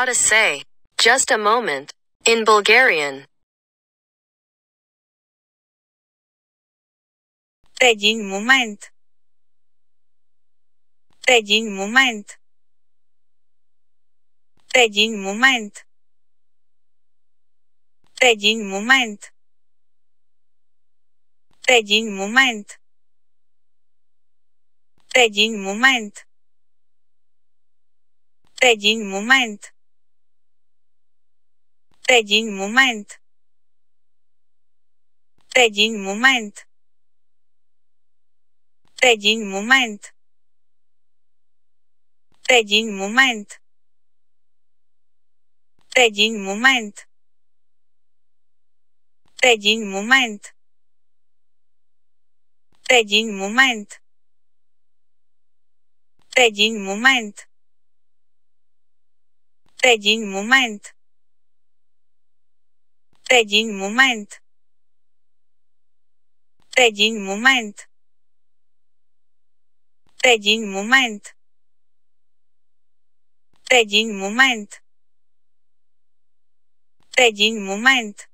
how to say, just a moment, in Bulgarian. Един момент. Един момент. Един момент. Един момент. Един момент. Един момент. Един момент. Един момент. Един момент. Един момент. Един момент. Един момент. Един момент. Един момент. Един момент. Един момент. Един момент. Един момент. Един момент. Един момент. Един момент.